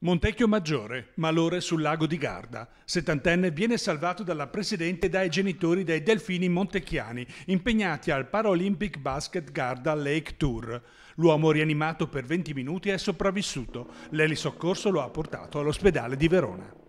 Montecchio Maggiore, malore sul lago di Garda. Settantenne viene salvato dalla presidente e dai genitori dei delfini montecchiani impegnati al Paralympic Basket Garda Lake Tour. L'uomo rianimato per 20 minuti è sopravvissuto. L'elisoccorso lo ha portato all'ospedale di Verona.